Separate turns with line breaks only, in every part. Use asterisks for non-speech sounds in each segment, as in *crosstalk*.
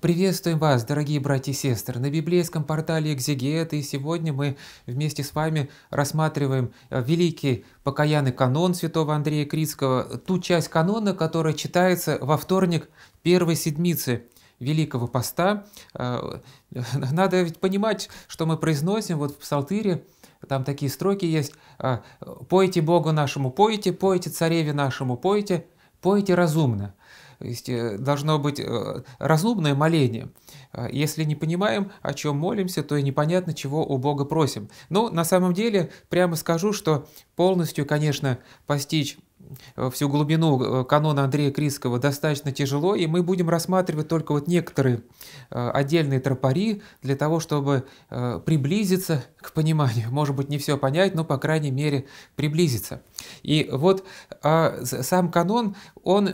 Приветствуем вас, дорогие братья и сестры, на библейском портале Экзегет, и сегодня мы вместе с вами рассматриваем э, великий покаянный канон святого Андрея Критского, ту часть канона, которая читается во вторник первой седмицы Великого Поста. Э, *laughs* надо ведь понимать, что мы произносим вот в Псалтыре, там такие строки есть э, «Пойте Богу нашему, пойте, пойте цареве нашему, пойте, пойте разумно» есть э, должно быть э, разумное моление. Э, если не понимаем, о чем молимся, то и непонятно, чего у Бога просим. Но ну, на самом деле, прямо скажу, что полностью, конечно, постичь Э, всю глубину э, канона Андрея Крискова достаточно тяжело, и мы будем рассматривать только вот некоторые э, отдельные тропари для того, чтобы приблизиться к пониманию. Может быть, не все понять, но, по крайней мере, приблизиться. И вот а, сам канон, он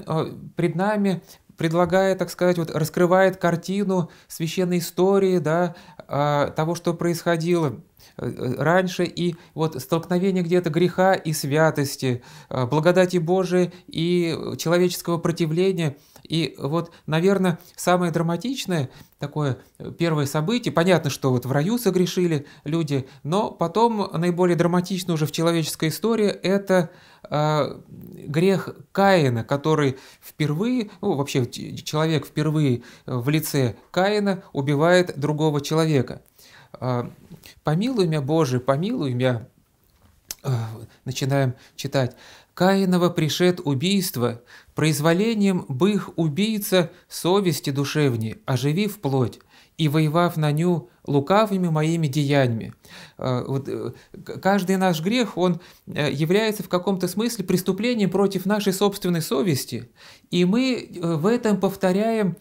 пред нами предлагает, так сказать, вот раскрывает картину священной истории, да, а, того, что происходило – раньше, и вот столкновение где-то греха и святости, э, благодати Божией и человеческого противления. И вот, наверное, самое драматичное такое э, первое событие, понятно, что вот в раю согрешили люди, но потом наиболее драматично уже в человеческой истории это э, грех Каина, который впервые, ну вообще человек впервые в лице Каина убивает другого человека. А, «Помилуй меня, Боже, помилуй меня!» а, Начинаем читать. «Каинова пришед убийство, произволением бых убийца совести душевней, оживив плоть, и воевав на ню лукавыми моими деяниями. А, вот э, каждый наш грех, он э, является в каком-то смысле преступлением против нашей собственной совести, и мы э, в этом повторяем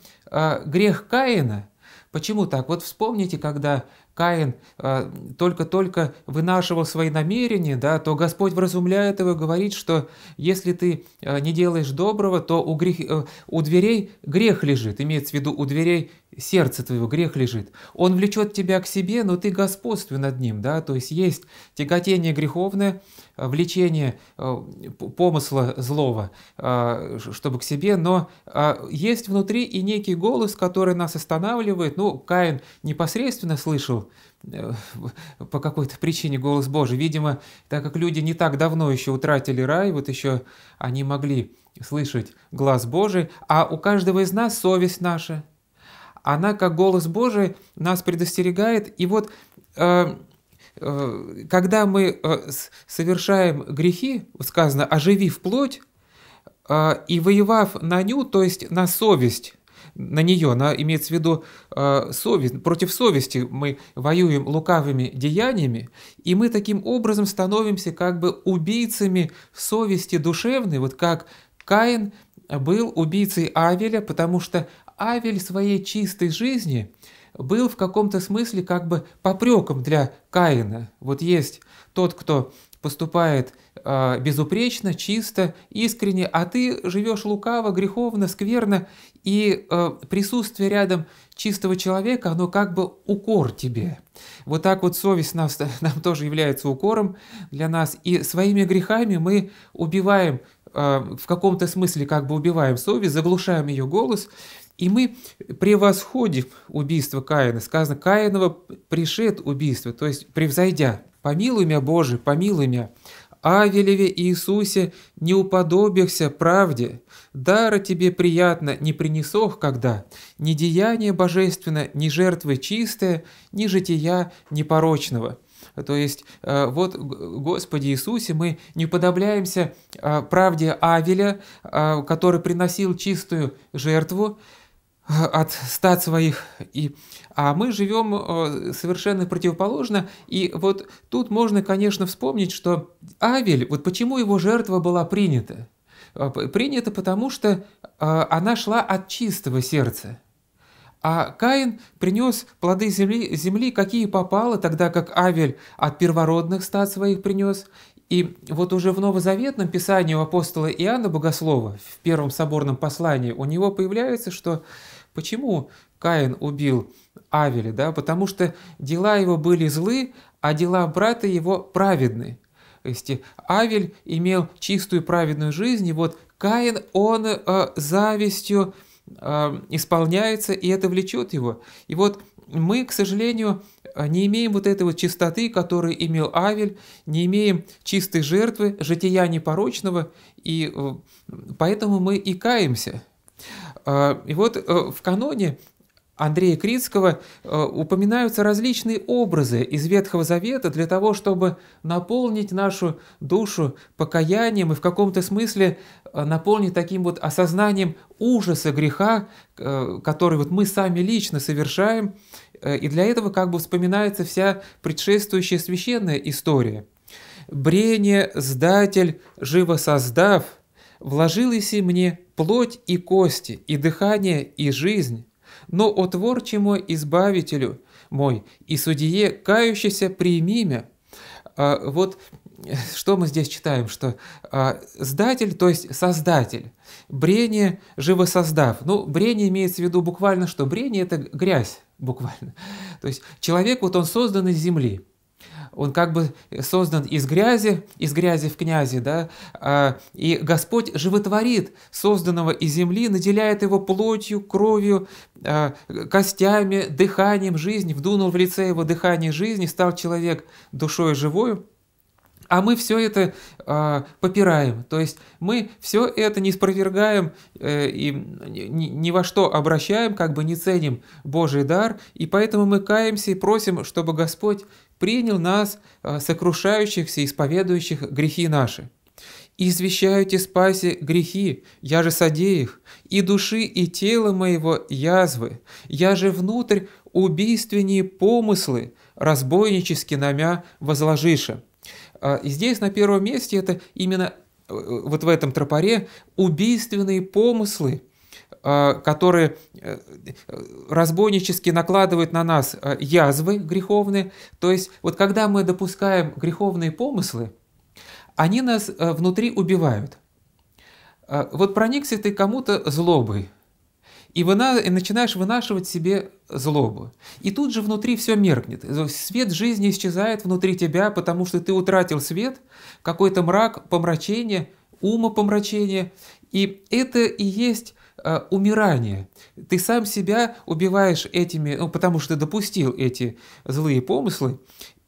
грех Каина. Почему так? Вот вспомните, когда Каин а, только-только вынашивал свои намерения, да, то Господь вразумляет его и говорит, что если ты а, не делаешь доброго, то у, грех, э, у дверей грех лежит. Имеется в виду, у дверей сердце твоего, грех лежит. Он влечет тебя к себе, но ты господствуй над ним, да, то есть есть тяготение греховное, э, влечение э, помысла злого, э, чтобы к себе, но есть внутри и некий голос, который нас останавливает, ну, Каин непосредственно слышал *laughs* по какой-то причине голос Божий. Видимо, так как люди не так давно еще утратили рай, вот еще они могли слышать глаз Божий, а у каждого из нас совесть наша – она как голос Божий нас предостерегает. И вот э, э, когда мы э, совершаем грехи, сказано, оживи в плоть и воевав на ню, то есть на совесть, на нее, она имеется в виду э, совесть, против совести мы воюем лукавыми деяниями, и мы таким образом становимся как бы убийцами совести душевной, вот как Каин был убийцей Авеля, потому что Авель своей чистой жизни был в каком-то смысле как бы попреком для Каина. Вот есть тот, кто поступает э, безупречно, чисто, искренне, а ты живешь лукаво, греховно, скверно, и э, присутствие рядом чистого человека, оно как бы укор тебе. Вот так вот совесть нас, *laughs* нам тоже является укором для нас, и своими грехами мы убиваем, э, в каком-то смысле как бы убиваем совесть, заглушаем ее голос, и мы превосходим убийство Каина. Сказано, Каинова пришед убийство, то есть превзойдя. Помилуй меня, Боже, помилуй меня. Авелеве Иисусе не уподобихся правде, дара тебе приятно не принесох когда, ни деяние божественное ни жертвы чистое, ни жития непорочного». То есть э, вот, Господи Иисусе, мы не подобляемся э, правде Авеля, э, который приносил чистую жертву, от стад своих. И, а мы живем э, совершенно противоположно. И вот тут можно, конечно, вспомнить, что Авель, вот почему его жертва была принята? Э, принята потому, что э, она шла от чистого сердца. А Каин принес плоды земли, земли, какие попало, тогда как Авель от первородных стад своих принес. И вот уже в новозаветном писании у апостола Иоанна Богослова, в первом соборном послании, у него появляется, что Почему Каин убил Авеля? Да? Потому что дела его были злы, а дела брата его праведны. То есть э, Авель имел чистую праведную жизнь, и вот Каин, он э, завистью э, исполняется, и это влечет его. И вот мы, к сожалению, э, не имеем вот этой вот чистоты, которую имел Авель, не имеем чистой жертвы, жития непорочного, и э, поэтому мы и каемся. Э, и вот э, в каноне Андрея Крицкого э, упоминаются различные образы из Ветхого Завета для того, чтобы наполнить нашу душу покаянием и в каком-то смысле наполнить таким вот осознанием ужаса греха, который вот мы сами лично совершаем. И для этого как бы вспоминается вся предшествующая священная история. «Брение, сдатель, живо создав – вложились и мне плоть и кости, и дыхание, и жизнь, но о Творче мой Избавителю мой и Судье кающийся прими мя». А, вот э, что мы здесь читаем, что а, «сдатель», то есть «создатель», «брение живосоздав». Ну, брение имеется в виду буквально, что брение – это грязь буквально. То есть человек, вот он создан из земли – он как бы создан из грязи, из грязи в князи, да, а, и Господь животворит созданного из земли, наделяет его плотью, кровью, а, костями, дыханием жизни, вдунул в лице его дыхание жизни, стал человек душой живою, а мы все это э, попираем, то есть мы все это не спровергаем э, и ни, ни во что обращаем, как бы не ценим Божий дар, и поэтому мы каемся и просим, чтобы Господь принял нас, э, сокрушающихся, исповедующих грехи наши. Извещаю «Извещайте спаси грехи, я же содею их, и души, и тела моего язвы, я же внутрь убийственные помыслы, разбойнически намя возложиша». Э, и здесь на первом месте это именно э, вот в этом тропоре убийственные помыслы – а, которые э, разбойнически накладывают на нас э, язвы греховные. То есть вот когда мы допускаем греховные помыслы, они нас э, внутри убивают. А, вот проникся ты кому-то злобой, и, вына, и начинаешь вынашивать себе злобу. И тут же внутри все меркнет. Свет жизни исчезает внутри тебя, потому что ты утратил свет, какой-то мрак, помрачение, умопомрачение. И это и есть Э, умирание. Ты сам себя убиваешь этими, ну, потому что допустил эти злые помыслы.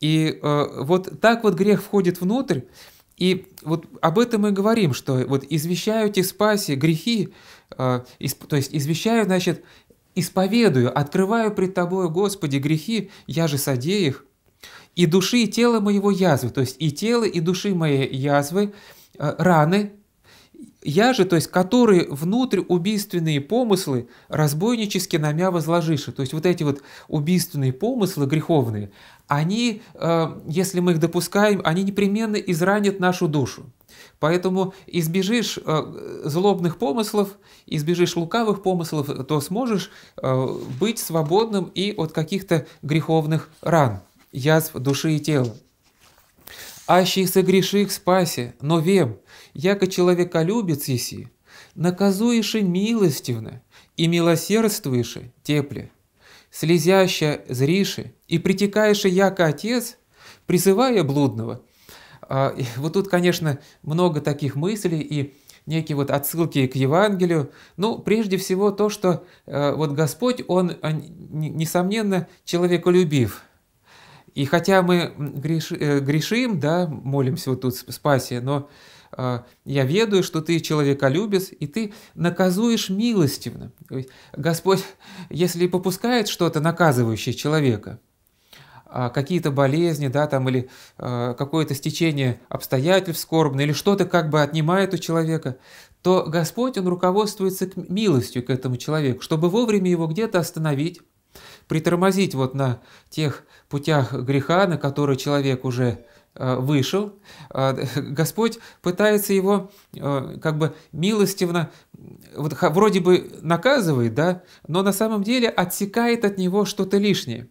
И э, вот так вот грех входит внутрь. И вот об этом мы говорим, что вот извещаю те спаси грехи, э, исп, то есть извещаю, значит, исповедую, открываю пред Тобою, Господи, грехи, я же содею их, и души и тело моего язвы, то есть и тело, и души мои язвы, э, раны, я же, то есть, которые внутрь убийственные помыслы разбойнически на мя возложишь. То есть вот эти вот убийственные помыслы греховные, они, э, если мы их допускаем, они непременно изранят нашу душу. Поэтому избежишь э, злобных помыслов, избежишь лукавых помыслов, то сможешь э, быть свободным и от каких-то греховных ран, язв души и тела. «Аще согреших спаси, но вем, яко любец еси, наказуешь и милостивно, и милосердствуешь тепле. Слезяща зриши и притекаешь и яко отец, призывая блудного. А, вот тут, конечно, много таких мыслей и некие вот отсылки к Евангелию. Ну, прежде всего то, что э, вот Господь, Он, э, несомненно, человеколюбив. И хотя мы греш, э, грешим, да, молимся вот тут спасе, но «А, я ведаю, что ты человеколюбец, и ты наказуешь милостивно. Господь, если попускает что-то, наказывающее человека, а какие-то болезни, да, там, или а, какое-то стечение обстоятельств скорбных или что-то как бы отнимает у человека, то Господь, Он руководствуется к милостью к этому человеку, чтобы вовремя его где-то остановить, притормозить вот на тех путях греха, на которые человек уже Э, вышел, а, *laughs* Господь пытается его э, как бы милостивно, вот, вроде бы наказывает, да, но на самом деле отсекает от него что-то лишнее.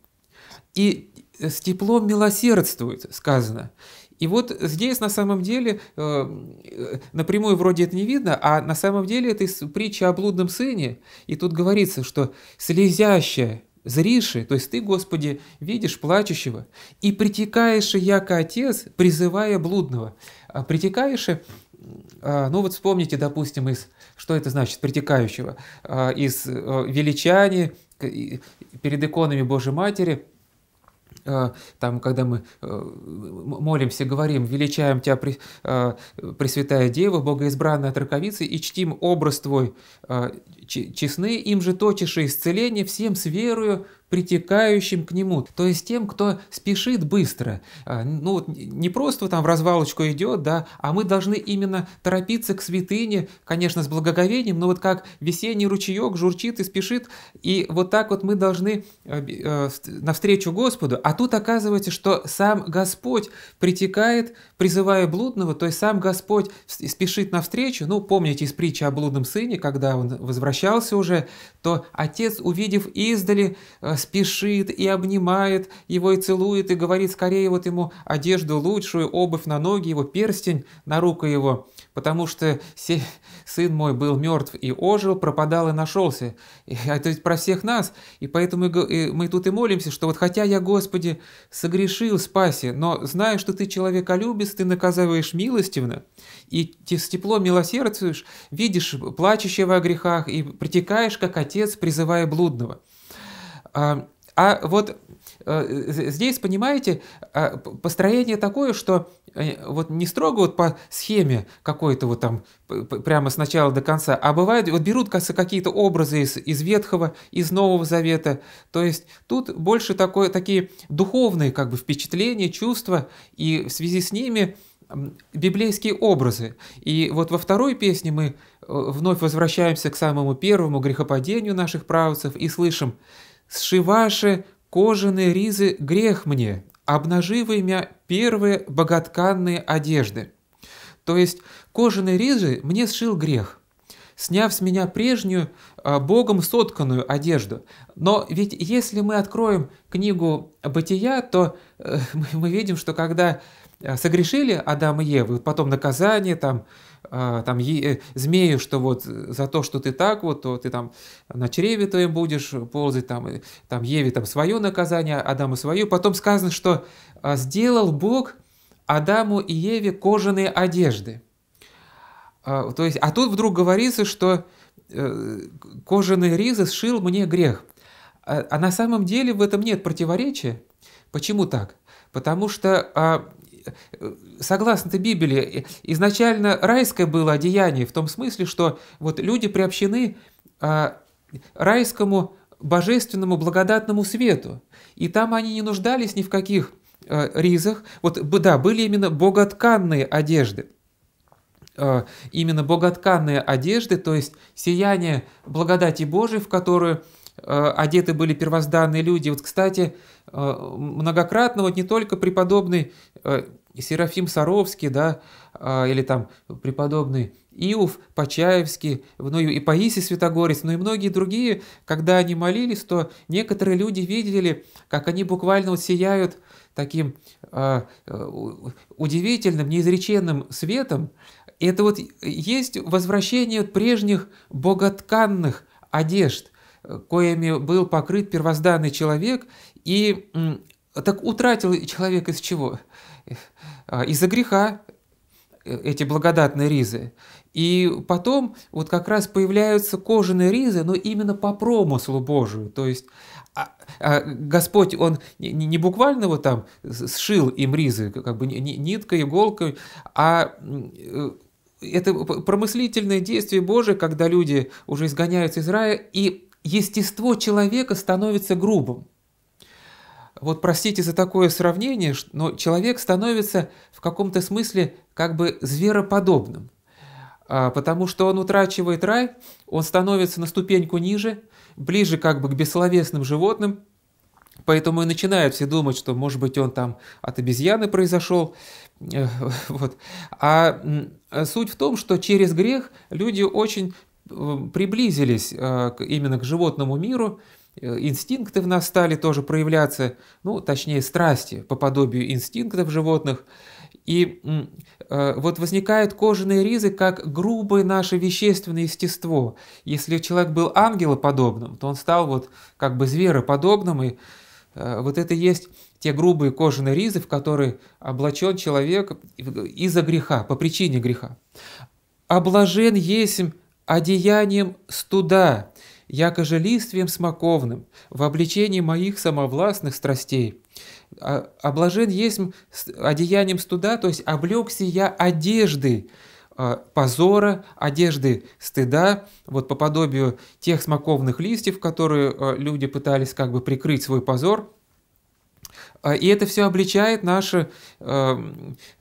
И с теплом милосердствует, сказано. И вот здесь на самом деле э, напрямую вроде это не видно, а на самом деле это притчи о блудном сыне. И тут говорится, что слезящая зриши, то есть ты, Господи, видишь плачущего, и притекаешь, яко отец, призывая блудного. а Притекаешь, а, ну вот вспомните, допустим, из, что это значит, притекающего, а, из э, величания перед иконами Божьей Матери – Э, там, когда мы э, молимся, говорим, величаем Тебя, э, Пресвятая Дева, Богоизбранная от раковицы, и чтим образ Твой честны, им же точишь исцеление, всем с верою притекающим к нему, то есть тем, кто спешит быстро. А, ну, не просто там в развалочку идет, да, а мы должны именно торопиться к святыне, конечно, с благоговением, но вот как весенний ручеек журчит и спешит, и вот так вот мы должны а, а, навстречу Господу. А тут оказывается, что сам Господь притекает, призывая блудного, то есть сам Господь спешит навстречу. Ну, помните из притчи о блудном сыне, когда он возвращался уже, то отец, увидев издали, спешит и обнимает его и целует, и говорит скорее вот ему одежду лучшую, обувь на ноги его, перстень на руку его, потому что се... сын мой был мертв и ожил, пропадал и нашелся. И, это ведь про всех нас, и поэтому и, мы тут и молимся, что вот хотя я, Господи, согрешил, спаси, но знаю, что Ты человеколюбец, Ты наказываешь милостивно, и с тепло милосердствуешь, видишь плачущего о грехах и притекаешь, как отец, призывая блудного. А, а вот э, здесь, понимаете, а, построение такое, что э, вот не строго вот по схеме какой-то вот там прямо с начала до конца, а бывает, вот берут какие-то образы из, из Ветхого, из Нового Завета, то есть тут больше такое, такие духовные как бы впечатления, чувства, и в связи с ними библейские образы. И вот во второй песне мы э, вновь возвращаемся к самому первому грехопадению наших правцев и слышим сшиваше кожаные ризы грех мне, обнажив имя первые боготканные одежды. То есть кожаные ризы мне сшил грех, сняв с меня прежнюю, а, Богом сотканную одежду. Но ведь если мы откроем книгу «Бытия», то э, *laughs* мы видим, что когда э, согрешили Адам и Ева, потом наказание, там а, там э, змею, что вот э, за то, что ты так вот, то ты там на чреве твоем будешь ползать, там, и э, там Еве там свое наказание, Адаму свое. Потом сказано, что а, сделал Бог Адаму и Еве кожаные одежды. А, то есть, а тут вдруг говорится, что кожаные ризы сшил мне грех. А на самом деле в этом нет противоречия. Почему так? Потому что согласно Библии, изначально райское было одеяние в том смысле, что вот люди приобщены а, райскому божественному благодатному свету, и там они не нуждались ни в каких а, ризах. Вот, да, были именно боготканные одежды а, именно боготканные одежды, то есть сияние благодати Божией, в которую Э, одеты были первозданные люди. Вот, кстати, э, многократно вот не только преподобный э, Серафим Саровский, да, или там преподобный Иов Почаевский, ну и Паисий Святогорец, но ну и многие другие, когда они молились, то некоторые люди видели, как они буквально вот сияют таким удивительным, неизреченным светом. И это вот есть возвращение прежних боготканных одежд коими был покрыт первозданный человек, и так утратил человек из чего? А, из-за греха э, эти благодатные ризы. И потом вот как раз появляются кожаные ризы, но именно по промыслу Божию. То есть а, а, Господь, Он не, не буквально вот там сшил им ризы, как бы ниткой, иголкой, а э, это промыслительное действие Божие, когда люди уже изгоняются из рая, и естество человека становится грубым. Вот простите за такое сравнение, но человек становится в каком-то смысле как бы звероподобным, а, потому что он утрачивает рай, он становится на ступеньку ниже, ближе как бы к бессловесным животным, Поэтому и начинают все думать, что, может быть, он там от обезьяны произошел. *laughs* Вот. А суть в том, что через грех люди очень Э, приблизились э, именно к животному миру, э, инстинкты в нас стали тоже проявляться, ну, точнее, страсти по подобию инстинктов животных. И вот возникают кожаные ризы как грубое наше вещественное естество. Если человек был ангелоподобным, то он стал вот как бы звероподобным, и вот это есть те грубые кожаные ризы, в которые облачен человек из-за греха, по причине греха. «Облажен а есмь одеянием студа, якоже листвием смоковным, в обличении моих самовластных страстей. обложен а, а есть одеянием студа, то есть облегся я одежды а, позора, одежды стыда, вот по подобию тех смоковных листьев, которые люди пытались как бы прикрыть свой позор, и это все обличает наше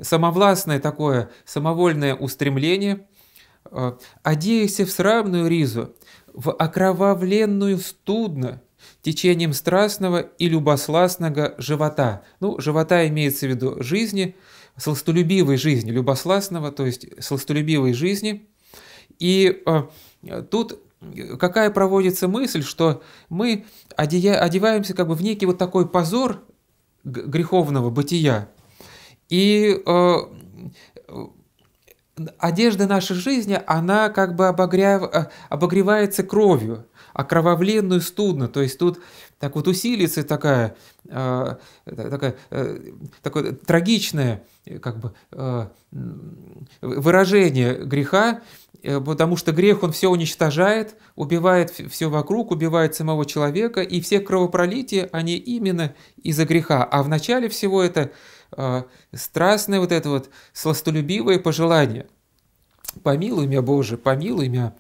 самовластное такое самовольное устремление – Э, одеяся в срамную ризу, в окровавленную студно, течением страстного и любосластного живота. Ну, живота имеется в виду жизни, сластолюбивой жизни, любосластного, то есть сластолюбивой жизни. И э, тут какая проводится мысль, что мы одея, одеваемся как бы в некий вот такой позор греховного бытия. И э, одежда нашей жизни, она как бы обогрев, э, обогревается кровью, окровавленную студно. То есть тут так вот усилится такая, э, такая, э, такое трагичное э, как бы, э, выражение греха, э, потому что грех, он все уничтожает, убивает все вокруг, убивает самого человека, и все кровопролития, они именно из-за греха. А в начале всего это – а, страстное вот это вот сластолюбивое пожелание. «Помилуй меня, Боже, помилуй меня».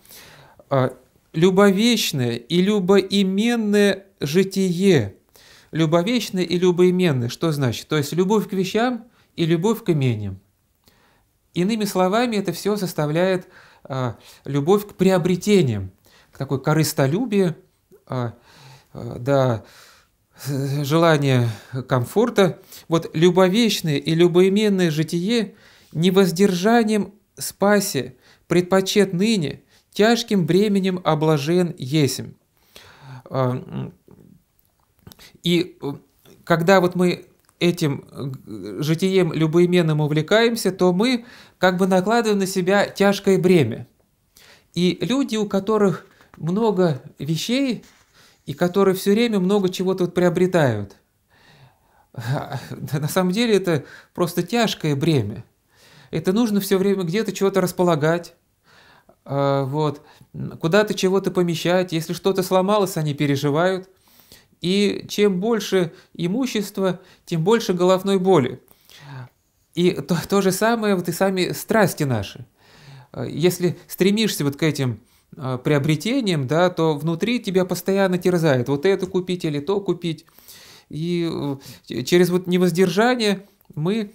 А, Любовечное и любоименное житие. Любовечное и любоименное, что значит? То есть любовь к вещам и любовь к имениям. Иными словами, это все составляет а, любовь к приобретениям, к такой корыстолюбию, да, *laughs* желание комфорта, вот любовечное и любоименное житие невоздержанием спасе предпочет ныне тяжким бременем облажен есим. А, и э, когда вот мы этим э, житием любоименным увлекаемся, то мы как бы накладываем на себя тяжкое бремя. И люди, у которых много вещей, и которые все время много чего тут приобретают. На самом деле это просто тяжкое бремя. Это нужно все время где-то чего-то располагать, а, вот, куда-то чего-то помещать. Если что-то сломалось, они переживают. И чем больше имущества, тем больше головной боли. И то, то же самое вот и сами страсти наши. Если стремишься вот к этим а, приобретением, да, то внутри тебя постоянно терзает вот это купить или то купить. И э, через вот невоздержание мы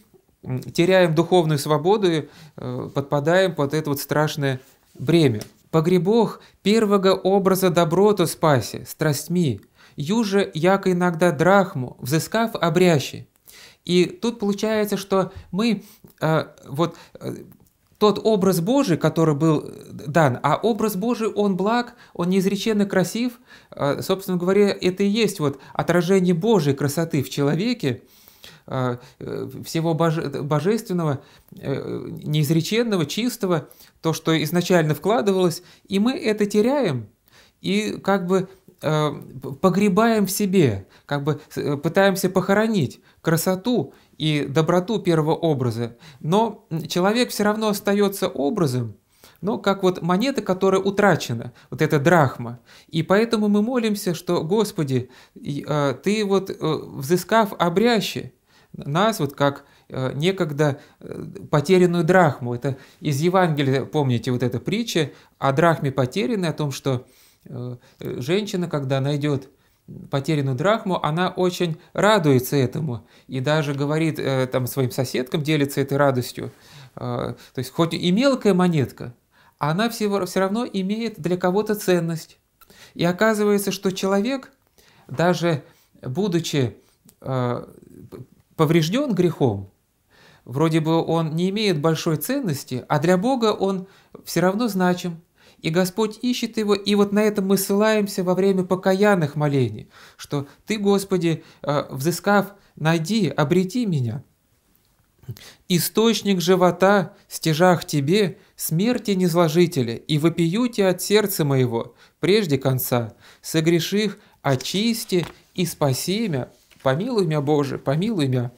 теряем духовную свободу и э, подпадаем под это вот страшное бремя. «Погребох первого образа доброту спаси, страстьми, юже як иногда драхму, взыскав обрящи». И тут получается, что мы а, э, вот тот образ Божий, который был э, дан, а образ Божий, он благ, он неизреченно красив, э, собственно говоря, это и есть вот отражение Божьей красоты в человеке, э, всего боже, божественного, неизреченного, чистого, то, что изначально вкладывалось, и мы это теряем – и как бы э, погребаем в себе, как бы э, пытаемся похоронить красоту и доброту первого образа. Но человек все равно остается образом, но как вот монета, которая утрачена, вот эта драхма. И поэтому мы молимся, что, Господи, э, Ты вот, э, взыскав обряще нас, вот как некогда потерянную драхму. Это из Евангелия, помните, вот эта притча о драхме потерянной, о том, что Э, женщина, когда найдет потерянную драхму, она очень радуется этому и даже говорит э, там своим соседкам, делится этой радостью. Э, то есть хоть и мелкая монетка, она всего, все равно имеет для кого-то ценность. И оказывается, что человек, даже будучи поврежден грехом, вроде бы он не имеет большой ценности, а для Бога он все равно значим – и Господь ищет его, и вот на этом мы ссылаемся во время покаянных молений, что «Ты, Господи, э, взыскав, найди, обрети меня». «Источник живота, стяжах Тебе, смерти незложители, и вопиюте от сердца моего, прежде конца, согреших, очисти и спаси меня, помилуй меня, Боже, помилуй меня».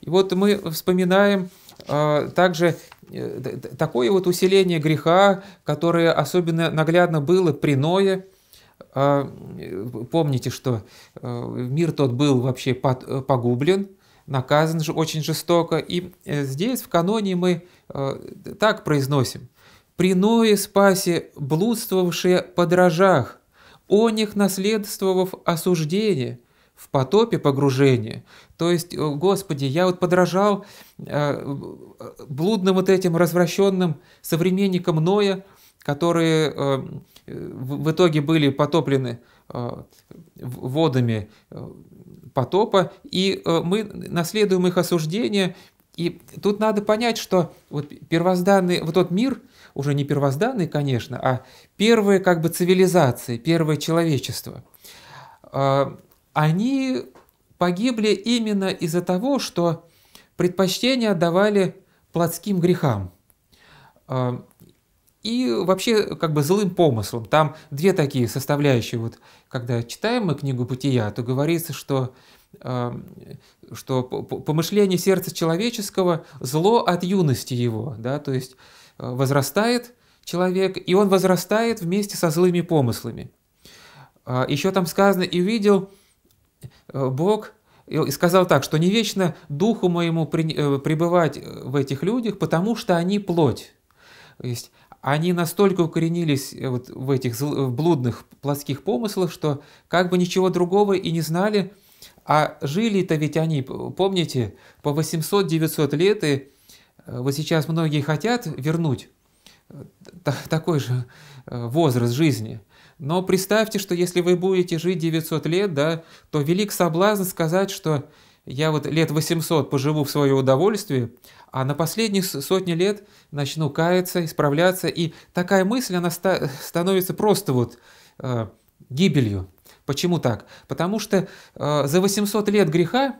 И вот мы вспоминаем э, также Э, такое вот усиление греха, которое особенно наглядно было при Ное. А, э, помните, что э, мир тот был вообще погублен, наказан же очень жестоко. И здесь в каноне мы так произносим. «При Ное спасе блудствовавшие подражах, о них наследствовав осуждение – в потопе погружения. То есть, Господи, я вот подражал э, блудным вот этим развращенным современникам Ноя, которые э, в итоге были потоплены э, водами потопа, и мы наследуем их осуждение. И тут надо понять, что вот первозданный, вот тот мир, уже не первозданный, конечно, а первые как бы цивилизации, первое человечество – они погибли именно из-за того, что предпочтение отдавали плотским грехам а, и вообще как бы злым помыслом. Там две такие составляющие. Вот когда читаем мы книгу «Бытия», то говорится, что а, что помышление сердца человеческого зло от юности его, да, то есть а, возрастает человек, и он возрастает вместе со злыми помыслами. Еще там сказано «и увидел Э, Бог и сказал так, что не вечно духу моему э, пребывать э, в этих людях, потому что они плоть. То есть они настолько укоренились вот в этих в блудных плотских помыслах, что как бы ничего другого и не знали, а жили-то ведь они, помните, по 800-900 лет, и вот сейчас многие хотят вернуть такой же возраст жизни – но представьте, что если вы будете жить 900 лет, да, то велик соблазн сказать, что я вот лет 800 поживу в свое удовольствие, а на последние сотни лет начну каяться, исправляться. И такая мысль, она ста становится просто вот э, гибелью. Почему так? Потому что э, за 800 лет греха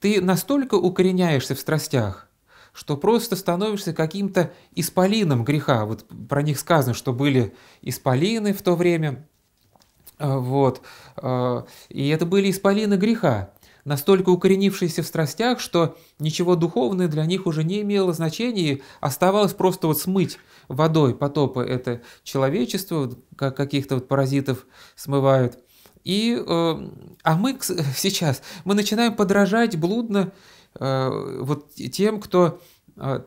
ты настолько укореняешься в страстях, что просто становишься каким-то исполином греха. Вот про них сказано, что были исполины в то время. Э, вот. Э, и это были исполины греха, настолько укоренившиеся в страстях, что ничего духовное для них уже не имело значения, и оставалось просто вот смыть водой потопы это человечество, как каких-то вот паразитов смывают. И, э, а мы *laughs* сейчас, мы начинаем подражать блудно Э, вот тем, кто а,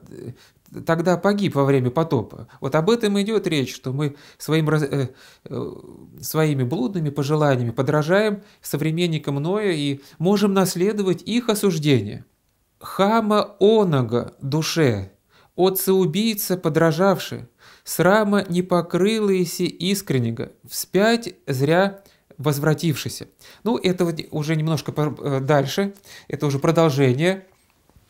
тогда погиб во время потопа. Вот об этом идет речь, что мы своим, э, э, своими блудными пожеланиями подражаем современникам Ноя и можем наследовать их осуждение. Хама онага душе, отца-убийца подражавший срама не покрылыйся искреннего, вспять зря возвратившийся. Ну, это вот уже немножко э, дальше, это уже продолжение.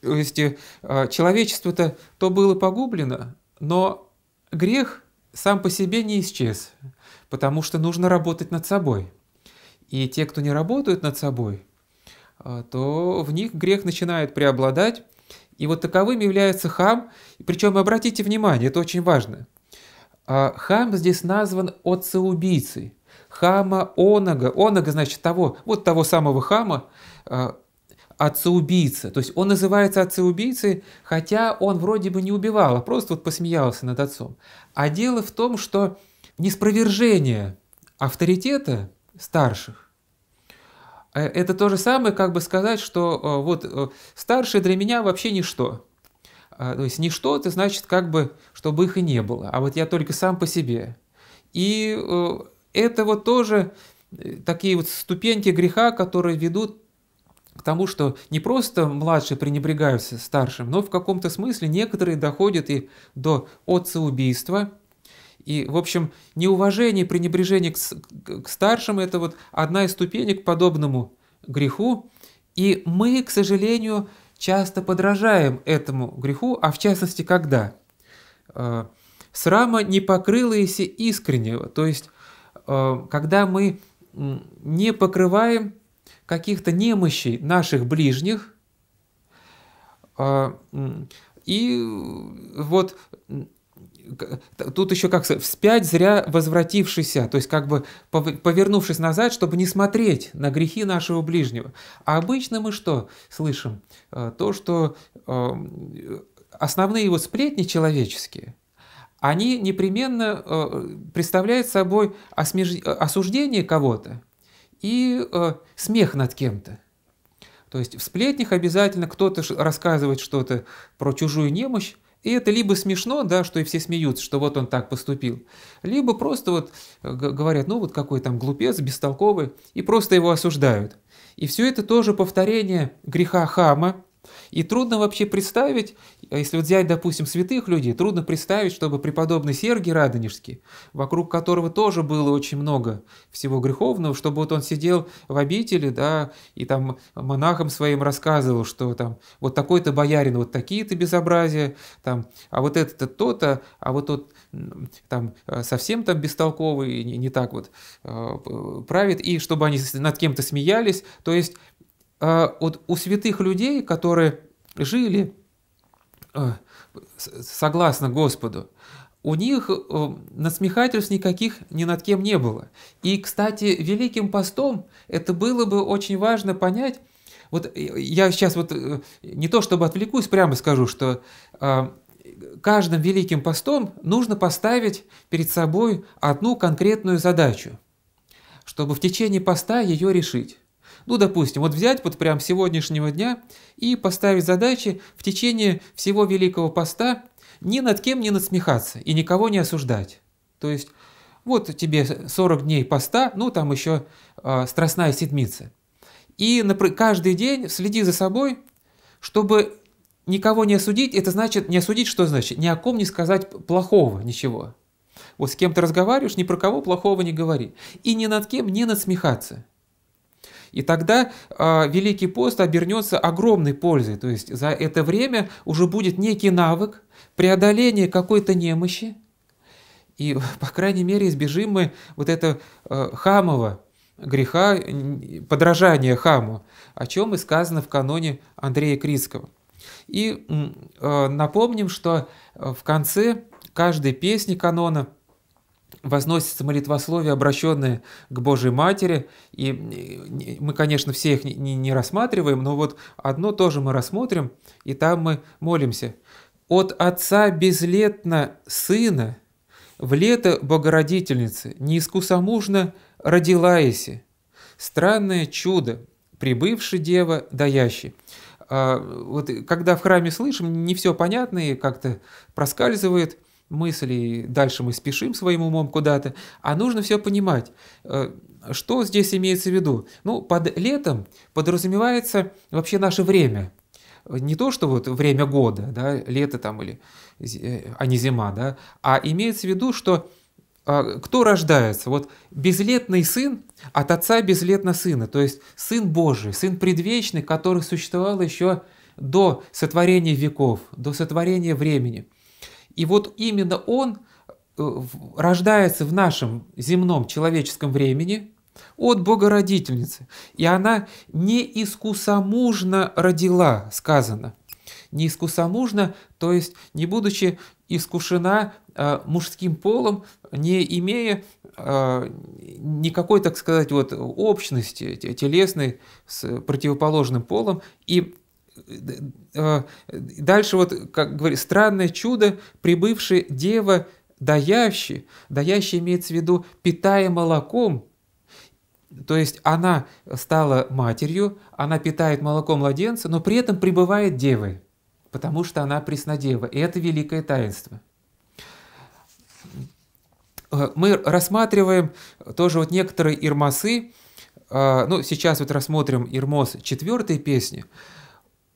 То есть э, человечество-то то было погублено, но грех сам по себе не исчез, потому что нужно работать над собой. И те, кто не работают над собой, э, то в них грех начинает преобладать, и вот таковым является хам, причем обратите внимание, это очень важно. А хам здесь назван отцеубийцей хама онага. Онага значит того, вот того самого хама, э, отца-убийца. То есть он называется отца-убийцей, хотя он вроде бы не убивал, а просто вот посмеялся над отцом. А дело в том, что неспровержение авторитета старших э, – это то же самое, как бы сказать, что э, вот старшие для меня вообще ничто. А, то есть ничто – это значит как бы, чтобы их и не было, а вот я только сам по себе. И это вот тоже э, такие вот ступеньки греха, которые ведут к тому, что не просто младшие пренебрегаются старшим, но в каком-то смысле некоторые доходят и до отцеубийства. И, в общем, неуважение, пренебрежение к, к старшим – это вот одна из ступенек к подобному греху. И мы, к сожалению, часто подражаем этому греху, а в частности, когда? Э, срама не покрыло искреннего, то есть Э, когда мы не покрываем каких-то немощей наших ближних, э, и вот тут еще как вспять зря возвратившийся, то есть как бы повернувшись назад, чтобы не смотреть на грехи нашего ближнего. А обычно мы что слышим? Э, то, что основные его сплетни человеческие – они непременно э, представляют собой осмеж... осуждение кого-то и э, смех над кем-то. То есть в сплетнях обязательно кто-то рассказывает что-то про чужую немощь, и это либо смешно, да, что и все смеются, что вот он так поступил, либо просто вот э, говорят, ну вот какой там глупец, бестолковый, и просто его осуждают. И все это тоже повторение греха Хама, и трудно вообще представить, а если вот взять, допустим, святых людей, трудно представить, чтобы преподобный Сергий Радонежский, вокруг которого тоже было очень много всего греховного, чтобы вот он сидел в обители, да, и там монахам своим рассказывал, что там вот такой-то боярин, вот такие-то безобразия, там, а вот этот то то-то, а вот тот там э, совсем там бестолковый, не, не так вот э, правит, и чтобы они над кем-то смеялись, то есть а, вот у святых людей, которые жили а, согласно Господу, у них э, насмехательств никаких ни над кем не было. И, кстати, Великим постом это было бы очень важно понять. Вот я сейчас вот э, не то чтобы отвлекусь, прямо скажу, что а, каждым Великим постом нужно поставить перед собой одну конкретную задачу, чтобы в течение поста ее решить. Ну, допустим, вот взять вот прям сегодняшнего дня и поставить задачи в течение всего Великого Поста ни над кем не насмехаться и никого не осуждать. То есть вот тебе 40 дней поста, ну там еще э, страстная седмица. И например, каждый день следи за собой, чтобы никого не осудить. Это значит, не осудить, что значит? Ни о ком не сказать плохого, ничего. Вот с кем ты разговариваешь, ни про кого плохого не говори. И ни над кем не надсмехаться. И тогда а, Великий пост обернется огромной пользой. То есть за это время уже будет некий навык преодоления какой-то немощи. И, *laughs* по крайней мере, избежим мы вот это э, а, греха, подражания хаму, о чем и сказано в каноне Андрея Критского. И а, напомним, что в конце каждой песни канона – возносятся молитвословия, обращенные к Божьей Матери, и э, э, мы, конечно, все их не, не рассматриваем, но вот одно тоже мы рассмотрим, и там мы молимся. «От Отца безлетно Сына в лето Богородительницы неискусомужно родила Иси. Странное чудо, прибывши Дева даящий» а, вот когда в храме слышим, не все понятно и как-то проскальзывает мысли, дальше мы спешим своим умом куда-то, а нужно все понимать. Э, что здесь имеется в виду? Ну, под летом подразумевается вообще наше время. Не то, что вот время года, да, лето там или, э, а не зима, да, а имеется в виду, что а, кто рождается? Вот безлетный сын от отца безлетно сына, то есть сын Божий, сын предвечный, который существовал еще до сотворения веков, до сотворения времени – и вот именно он э, рождается в нашем земном человеческом времени от Богородительницы. И она не неискусомужно родила, сказано. не Неискусомужно, то есть не будучи искушена э, мужским полом, не имея э, никакой, так сказать, вот общности телесной с противоположным полом, и Э, дальше вот, как говорит, странное чудо, прибывшее дева даящий, даящий имеется в виду питая молоком, то есть она стала матерью, она питает молоком младенца, но при этом пребывает девой, потому что она преснодева, и это великое таинство. Э, мы рассматриваем тоже вот некоторые ирмасы, э, ну, сейчас вот рассмотрим ирмос четвертой песни –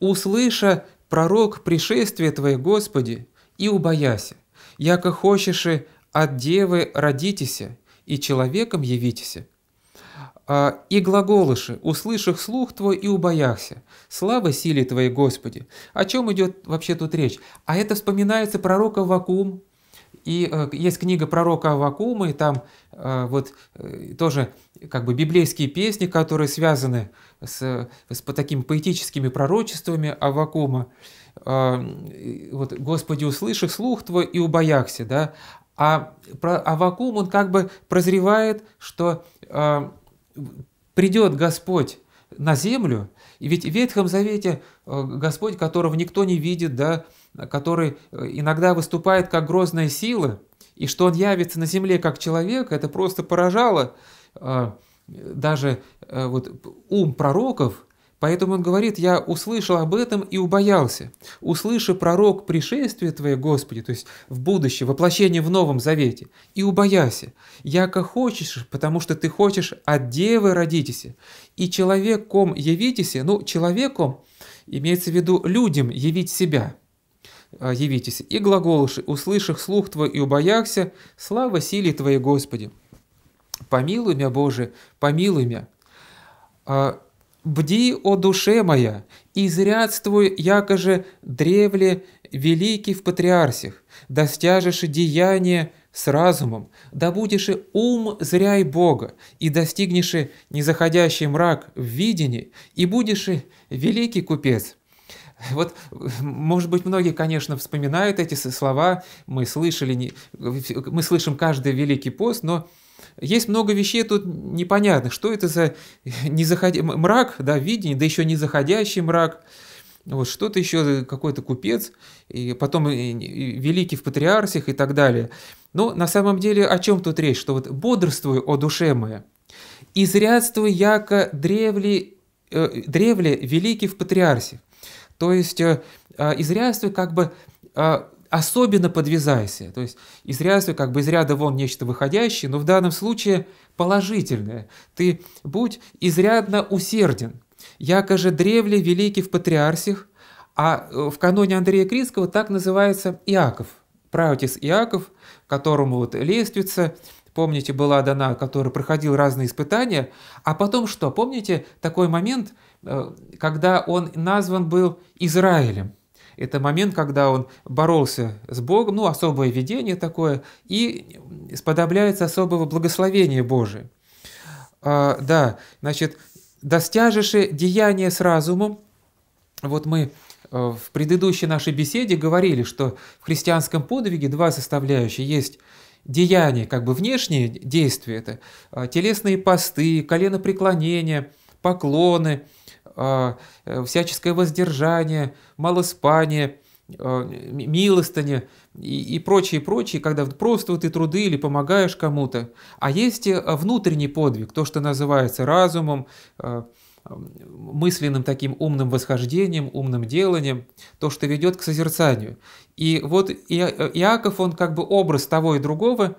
услыша пророк пришествие Твое, Господи, и убояся, яко хочеши от девы родитеся, и человеком явитеся. А, и глаголыши, услышах слух Твой и убояхся, слава силе Твоей, Господи. О чем идет вообще тут речь? А это вспоминается пророка вакум? И э, есть книга пророка Авакума, и там э, вот э, тоже как бы библейские песни, которые связаны с, с по такими поэтическими пророчествами Авакума. Э, вот «Господи, услыши слух твой и убояхся», да? А про Авакум, он как бы прозревает, что э, придет Господь на землю, и ведь в Ветхом Завете э, Господь, которого никто не видит, да, который э, иногда выступает как грозная сила, и что он явится на земле как человек, это просто поражало э, даже э, вот, ум пророков, Поэтому он говорит, я услышал об этом и убоялся. Услыши пророк пришествие Твое, Господи, то есть в будущее, воплощение в Новом Завете, и убояся. Яко хочешь, потому что ты хочешь от девы родитесь, и человеком явитесь, ну, человеком имеется в виду людям явить себя – а, явитесь, и глаголыши, услышах слух Твой и убояхся, слава силе Твоей, Господи. Помилуй меня, Боже, помилуй меня. А, Бди, о душе моя, и зрядствуй, якоже древле великий в патриарсих, достяжешь деяния с разумом, да будешь и ум зря Бога, и достигнешь и незаходящий мрак в видении, и будешь и великий купец». *laughs* Вот, может быть, многие, конечно, вспоминают эти слова, мы слышали, мы слышим каждый Великий пост, но есть много вещей тут непонятных. Что это за не заходи мрак, да, видение, да еще не заходящий мрак, вот что-то еще, какой-то купец, и потом великий в патриарсиях и так далее. Но на самом деле о чем тут речь? Что вот бодрствуй, о душе моя, изрядствуй яко древли Э, древле великий в патриарсе. То есть э, а, изрядствуй как бы а, особенно подвязайся. То есть из как бы из ряда вон нечто выходящее, но в данном случае положительное. Ты будь изрядно усерден. Якоже древле великий в патриарсих, а э, в каноне Андрея Кринского так называется Иаков, правотис Иаков, которому вот лествица помните, была дана, который проходил разные испытания, а потом что? Помните такой момент, э, когда он назван был Израилем? Это момент, когда он боролся с Богом, ну, особое видение такое, и сподобляется особого благословения Божия. А, да, значит, достяжеши деяние с разумом, вот мы э, в предыдущей нашей беседе говорили, что в христианском подвиге два составляющие. Есть деяния, как бы внешние действия, это а, телесные посты, коленопреклонения, поклоны, а, э, всяческое воздержание, малоспание, а, милостыня и, прочее, прочее, когда просто ты труды или помогаешь кому-то. А есть э, внутренний подвиг, то, что называется разумом, мысленным таким умным восхождением, умным деланием, то, что ведет к созерцанию. И вот Иаков, он как бы образ того и другого,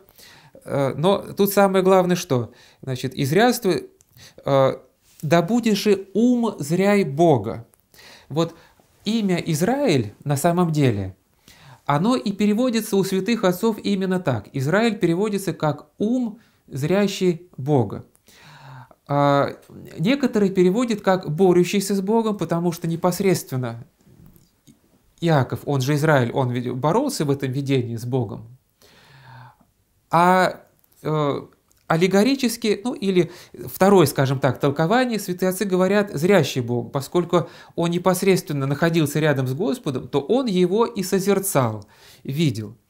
э, но тут самое главное что? Значит, и э, да будешь и ум зряй Бога. Вот имя Израиль на самом деле, оно и переводится у святых отцов именно так. Израиль переводится как ум зрящий Бога. А, некоторые переводят как «борющийся с Богом», потому что непосредственно Иаков, он же Израиль, он боролся в этом видении с Богом. А э, аллегорически, ну или второе, скажем так, толкование, святые отцы говорят «зрящий Бог», поскольку он непосредственно находился рядом с Господом, то он его и созерцал, видел –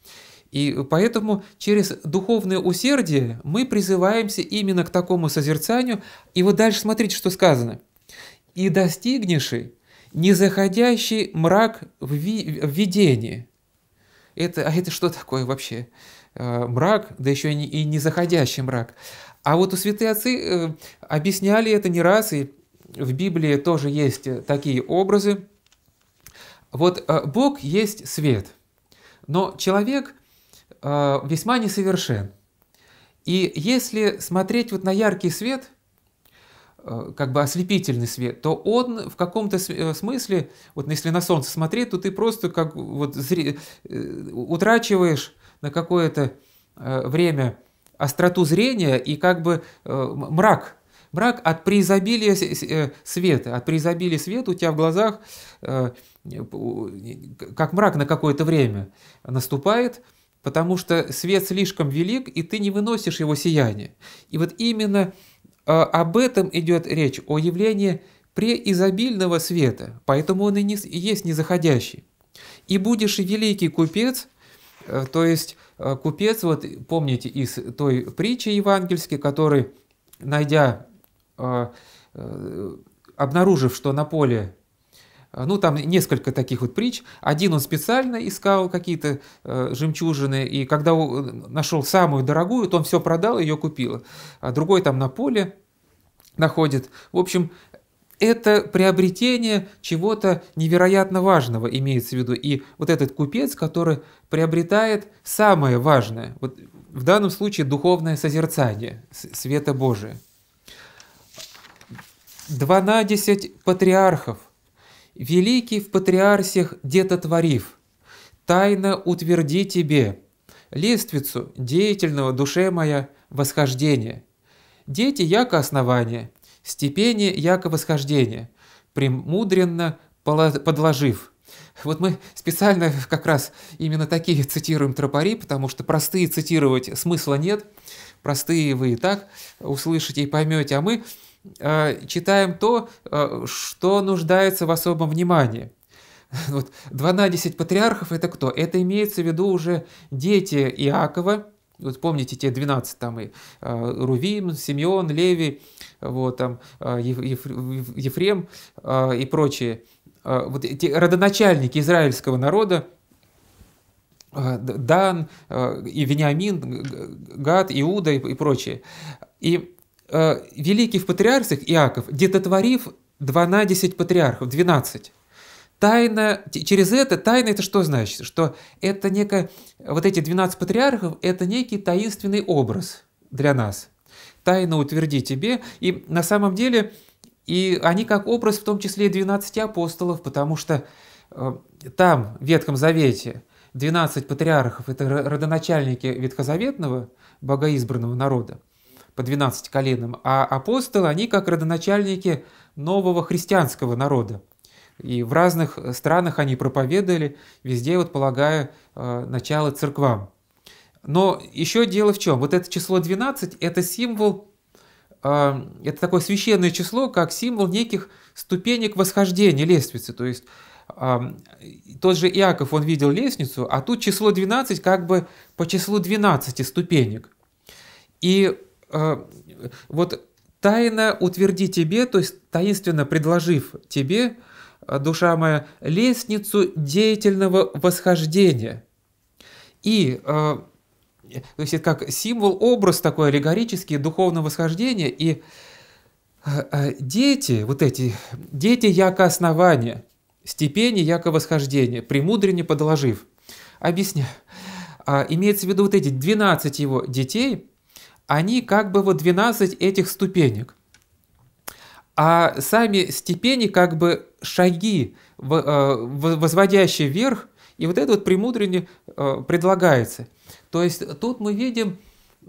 и поэтому через духовное усердие мы призываемся именно к такому созерцанию. И вот дальше смотрите, что сказано. «И достигнешь незаходящий мрак в, ви- в видении». Это, а это что такое вообще? Э, мрак, да еще и не незаходящий мрак. А вот у святые отцы э, объясняли это не раз, и в Библии тоже есть э, такие образы. Вот Бог есть свет, но человек Э, весьма несовершен. И если смотреть вот на яркий свет, э, как бы ослепительный свет, то он в каком-то э, смысле, вот если на солнце смотреть, то ты просто как вот утрачиваешь на какое-то время остроту зрения и как бы мрак. Мрак от преизобилия света. От преизобилия света у тебя в глазах как мрак на какое-то время наступает – потому что свет слишком велик, и ты не выносишь его сияние. И вот именно э, об этом идет речь, о явлении преизобильного света, поэтому он и, не, и есть незаходящий. И будешь великий купец, э, то есть э, купец, вот помните из той притчи евангельской, который, найдя, э, э обнаружив, что на поле Э, ну, там несколько таких вот притч. Один он специально искал какие-то э, жемчужины, и когда он э, нашел самую дорогую, то он все продал и ее купил. А другой там на поле находит. В общем, это приобретение чего-то невероятно важного имеется в виду. И вот этот купец, который приобретает самое важное, вот в данном случае духовное созерцание света Божия. Два на десять патриархов – великий в патриарсиях детотворив, тайно утверди тебе лествицу деятельного душе моя восхождения. Дети яко основание, степени яко восхождение, премудренно подложив. Вот мы специально как раз именно такие цитируем тропари, потому что простые цитировать смысла нет, простые вы и так услышите и поймете, а мы Э, читаем то, э, что нуждается в особом внимании. *laughs* Вот 12 патриархов – это кто? Это имеется в виду уже дети Иакова, вот помните те 12 там и э, Рувим, Симеон, Леви, вот там Ефрем и прочие, вот эти родоначальники израильского народа, Дан и Вениамин, Гад, Иуда и, и прочие. И э, великий в патриарсах Иаков, детотворив 12 патриархов, 12. Тайна, через это, тайна это что значит? Что это некое, вот эти 12 патриархов, это некий таинственный образ для нас. Тайна утверди тебе. И на самом деле, и они как образ в том числе 12 апостолов, потому что э, там, в Ветхом Завете, 12 патриархов – это родоначальники ветхозаветного богоизбранного народа – по 12 коленам, а апостолы, они как родоначальники нового христианского народа. И в разных странах они проповедовали, везде вот полагая э, начало церквам. Но еще дело в чем? Вот это число 12 – это символ, э, это такое священное число, как символ неких ступенек восхождения лестницы. То есть э, тот же Иаков, он видел лестницу, а тут число 12 как бы по числу 12 ступенек. И а, вот тайно утверди тебе, то есть таинственно предложив тебе, а, душа моя, лестницу деятельного восхождения. И а, то есть как символ, образ такой аллегорический духовного восхождения, и дети, вот эти, дети яко основания, степени яко восхождения, премудренне подложив. Объясняю. Имеется в виду вот эти 12 его детей – они как бы вот 12 этих ступенек. А сами степени как бы шаги, э, возводящие вверх, и вот это вот премудрение э, предлагается. То есть тут мы видим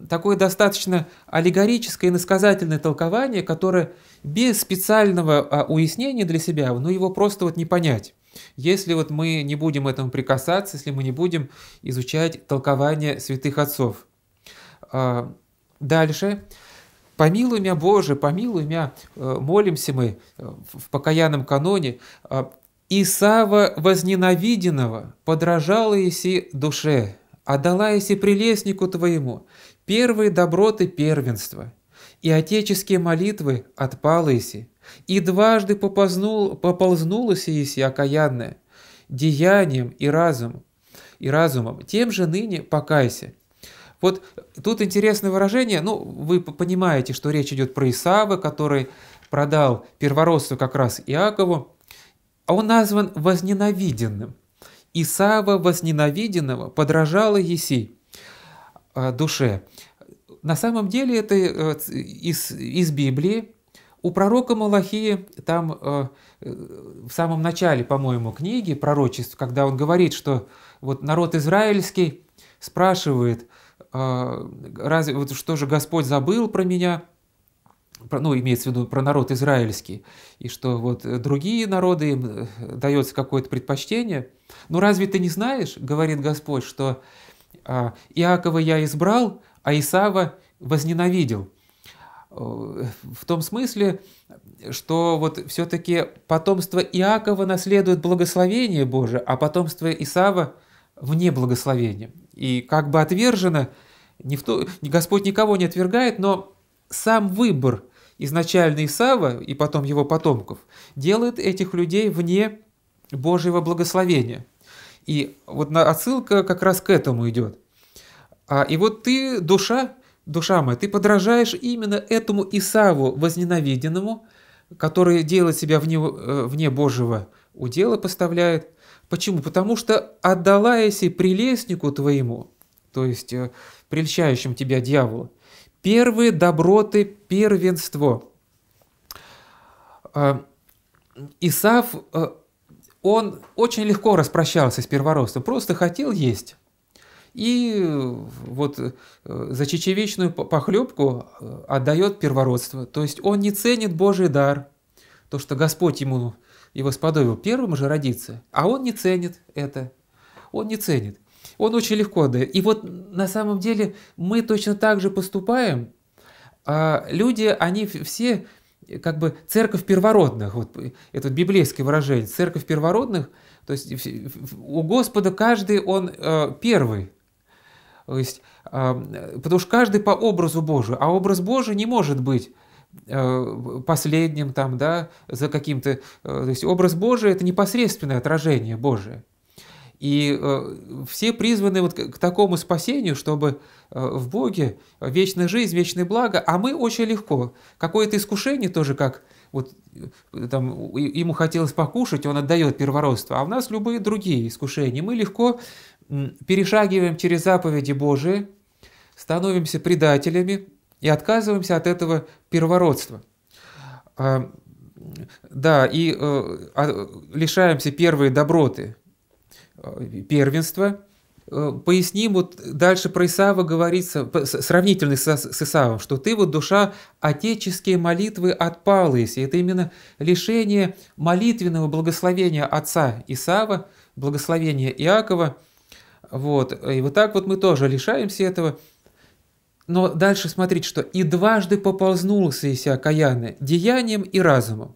такое достаточно аллегорическое и насказательное толкование, которое без специального а, уяснения для себя, ну его просто вот не понять. Если вот мы не будем этому прикасаться, если мы не будем изучать толкование святых отцов. А, Дальше. «Помилуй меня, Боже, помилуй меня!» э, Молимся мы э, в покаянном каноне. Э, «Исава возненавиденного подражала еси душе, отдала а еси прелестнику твоему, первые доброты первенства, и отеческие молитвы отпала еси, и дважды попознул, поползнулась еси окаянная, деянием и разумом, и разумом, тем же ныне покайся». Вот тут интересное выражение, ну, вы понимаете, что речь идет про Исаава, который продал первородство как раз Иакову, а он назван возненавиденным. Исаава возненавиденного подражала Еси а, душе. На самом деле это э, из, из Библии. У пророка Малахии там э, э, в самом начале, по-моему, книги пророчеств, когда он говорит, что вот народ израильский спрашивает, а, разве вот что же Господь забыл про меня, про, ну, имеется в виду про народ израильский, и что вот другие народы им э, дается какое-то предпочтение. Ну, разве ты не знаешь, говорит Господь, что а, Иакова я избрал, а Исава возненавидел? Э, в том смысле, что вот все-таки потомство Иакова наследует благословение Божие, а потомство Исава вне благословения. И как бы отвержено – Никто, Господь никого не отвергает, но сам выбор изначально Исава и потом его потомков делает этих людей вне Божьего благословения. И вот на отсылка как раз к этому идет. А, и вот ты, душа, душа моя, ты подражаешь именно этому Исаву возненавиденному, который делает себя вне, э, вне Божьего удела, поставляет. Почему? Потому что отдала я себе прелестнику твоему, то есть э, прельщающим тебя дьяволу. Первые доброты – первенство. А, Исав, а, он очень легко распрощался с первородством, просто хотел есть. И вот э, за чечевичную похлебку э, отдает первородство. То есть он не ценит Божий дар, то, что Господь ему его сподобил первым же родиться, а он не ценит это. Он не ценит. Он очень легко отдает. И вот на самом деле мы точно так же поступаем. А люди, они все как бы церковь первородных, вот это библейское выражение, церковь первородных, то есть у Господа каждый он э, первый, то есть, э, потому что каждый по образу Божию, а образ Божий не может быть э, последним там, да, за каким-то... То есть образ Божий – это непосредственное отражение Божие. И э, все призваны вот к такому спасению, чтобы э, в Боге вечная жизнь, вечное благо, а мы очень легко. Какое-то искушение тоже, как вот э, там ему хотелось покушать, он отдает первородство, а у нас любые другие искушения. Мы легко перешагиваем через заповеди Божии, становимся предателями и отказываемся от этого первородства. Да, и а, лишаемся первой доброты – Э, первенство. Э, поясним, вот дальше про Исава говорится, сравнительный с, с Исавом, что ты вот душа отеческие молитвы отпала, если это именно лишение молитвенного благословения отца Исава, благословения Иакова, вот, и вот так вот мы тоже лишаемся этого, но дальше смотрите, что «и дважды поползнулся Ися окаянно деянием и разумом,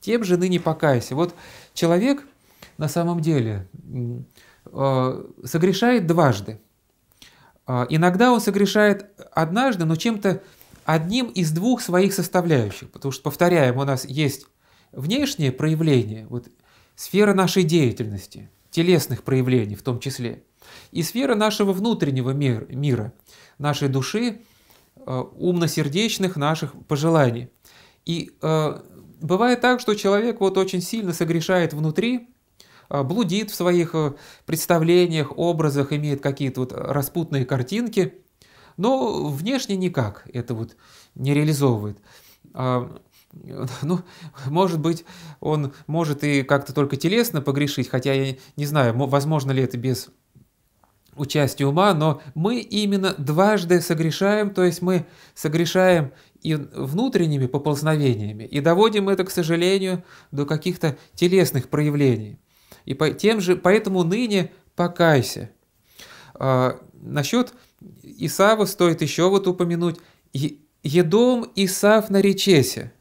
тем же ныне покайся». Вот человек – на самом деле э, согрешает дважды. Э, иногда он согрешает однажды, но чем-то одним из двух своих составляющих. Потому что, повторяем, у нас есть внешнее проявление, вот сфера нашей деятельности, телесных проявлений в том числе, и сфера нашего внутреннего мира, нашей души, э, умно-сердечных наших пожеланий. И э, бывает так, что человек вот очень сильно согрешает внутри, Э, блудит в своих э, представлениях, образах, имеет какие-то вот э, распутные картинки, но внешне никак это вот не реализовывает. А, *laughs* ну, может быть, он может и как-то только телесно погрешить, хотя я не знаю, возможно ли это без участия ума, но мы именно дважды согрешаем, то есть мы согрешаем и внутренними поползновениями, и доводим это, к сожалению, до каких-то телесных проявлений. И по тем же, поэтому ныне покайся. А, насчет Исава стоит еще вот упомянуть. «Едом Исав Речесе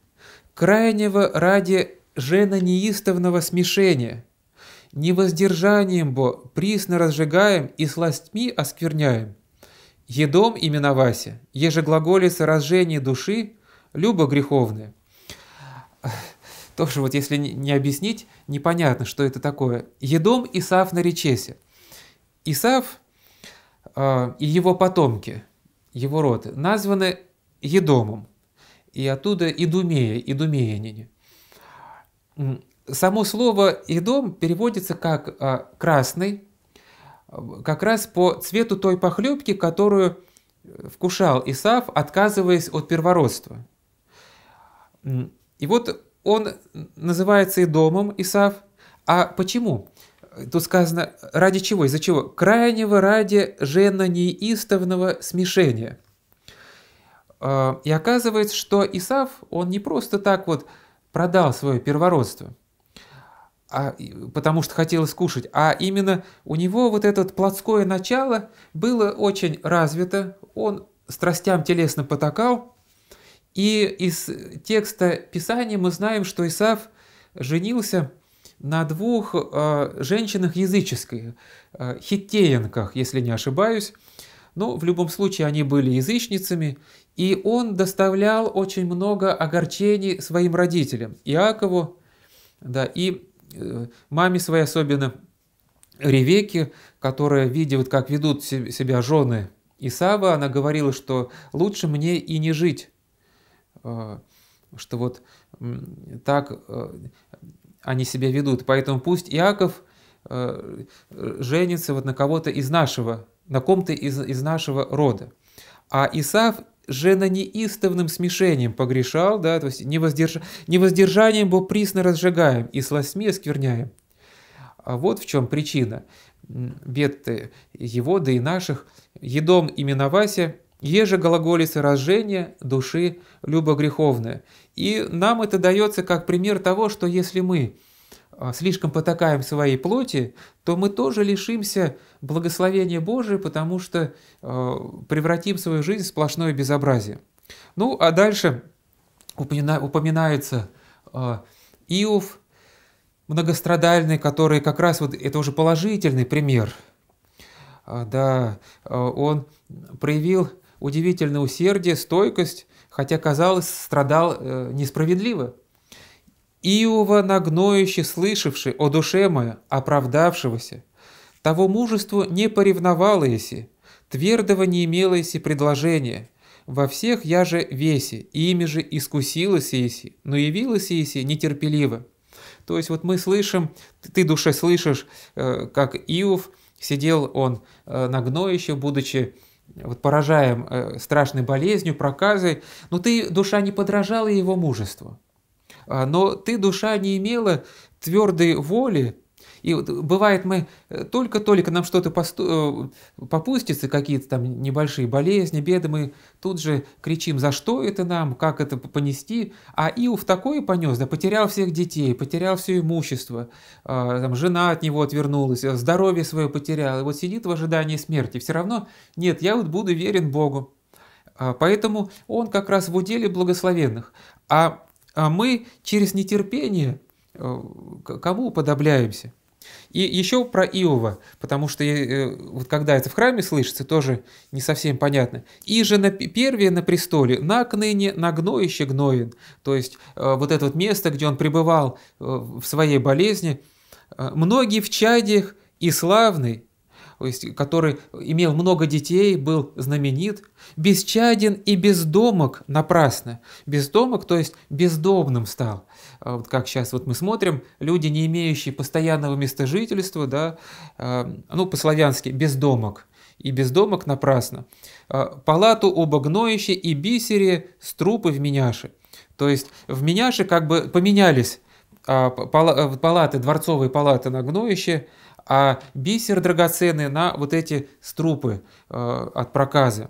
крайнего ради жена неистовного смешения, невоздержанием бо присно разжигаем и сластьми оскверняем. Едом именовася, еже глаголица разжение души, любо греховное». Тоже вот если не объяснить, непонятно, что это такое. Едом Исаф на речесе. Исаф э, и его потомки, его роты, названы Едомом. И оттуда Идумея, Идумеянине. Само слово «едом» переводится как а, «красный», как раз по цвету той похлебки, которую вкушал Исаф, отказываясь от первородства. И вот он называется и домом, Исав. А почему? Тут сказано, ради чего, из-за чего? Крайнего ради женонеистовного смешения. А, и оказывается, что Исав, он не просто так вот продал свое первородство, а, потому что хотел скушать, а именно у него вот это вот плотское начало было очень развито, он страстям телесно потакал, и из текста Писания мы знаем, что Исав женился на двух а, женщинах языческих, а, хиттеянках, если не ошибаюсь. Но в любом случае они были язычницами, и он доставлял очень много огорчений своим родителям, Иакову, да, и э, маме своей особенно, Ревеке, которая видит, как ведут себя жены Исава, она говорила, что лучше мне и не жить, а, что вот так э, они себя ведут. Поэтому пусть Иаков э, женится вот на кого-то из нашего, на ком-то из, из нашего рода. А Исав жена неистовным смешением погрешал, да, то есть невоздерж... невоздержанием был присно разжигаем и сластьми оскверняем. А вот в чем причина бед его, да и наших. Едом именовася, Еже глаголи сражение души любогреховная. И нам это дается как пример того, что если мы а, слишком потакаем своей плоти, то мы тоже лишимся благословения Божия, потому что а, превратим свою жизнь в сплошное безобразие. Ну, а дальше упоминается а, Иов, многострадальный, который как раз вот это уже положительный пример. Да, он проявил удивительное усердие, стойкость, хотя, казалось, страдал э, несправедливо. Иова нагноюще слышавший, о душе моя, оправдавшегося, того мужеству не поревновала еси, твердого не имела еси предложения, во всех я же весе, ими же искусилась еси, но явилась еси нетерпеливо». То есть вот мы слышим, ты, душе слышишь, э, как Иов, сидел он э, на гноище, будучи вот поражаем э, страшной болезнью, проказой, но ну, ты, душа, не подражала его мужеству. А, но ты, душа, не имела твердой воли и вот э, бывает мы э, только-только нам что-то посту... Э, попустится, какие-то там небольшие болезни, беды, мы тут же кричим, за что это нам, как это понести. А Иов такое понес, да, потерял всех детей, потерял все имущество, а, там, жена от него отвернулась, здоровье свое потерял, и вот сидит в ожидании смерти. Все равно, нет, я вот буду верен Богу. А, поэтому он как раз в уделе благословенных. А, а мы через нетерпение кому уподобляемся? И еще про Иова, потому что э, вот когда это в храме слышится, тоже не совсем понятно. «И же на первее на престоле, на кныне, на гноище гноен». То есть э, вот это вот место, где он пребывал э, в своей болезни, э, «многие в чадях и славный, то есть, который имел много детей, был знаменит, бесчаден и бездомок напрасно. Бездомок, то есть бездомным стал. Э, вот как сейчас вот мы смотрим, люди, не имеющие постоянного места жительства, да, э, ну, по-славянски, бездомок, и бездомок напрасно, э, палату оба гноище и бисери с трупы в меняши. То есть в меняши как бы поменялись палаты, дворцовые палаты на гноище, а бисер драгоценный на вот эти струпы от проказа.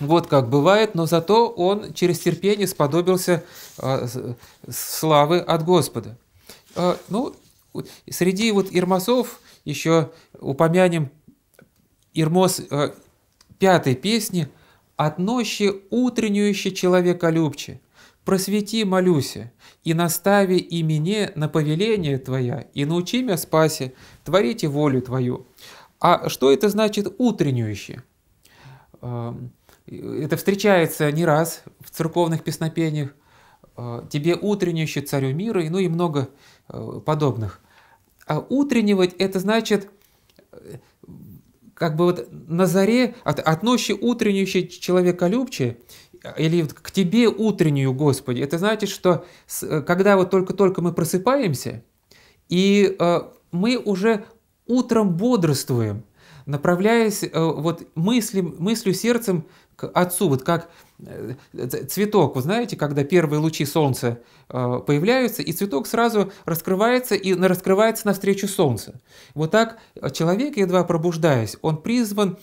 Вот как бывает, но зато он через терпение сподобился а, славы от Господа. А, ну, среди вот ирмосов еще упомянем ирмос а, пятой песни «Отноще утреннююще человеколюбче, просвети, молюся, и настави и мне на повеление Твоя, и научи меня спасе, творите волю Твою». А что это значит утреннюющий? Это встречается не раз в церковных песнопениях. Э, «Тебе утреннющий царю мира» и ну и много э, подобных. А утреннивать – это значит э, как бы вот на заре от, от ночи человека любче или к тебе утреннюю, Господи. Это значит, что с, когда вот только-только мы просыпаемся, и э, мы уже утром бодрствуем, направляясь э, вот мысли, мыслью, сердцем к Отцу, вот как э, цветок, вы знаете, когда первые лучи солнца э, появляются, и цветок сразу раскрывается и раскрывается навстречу солнцу. Вот так э, человек, едва пробуждаясь, он призван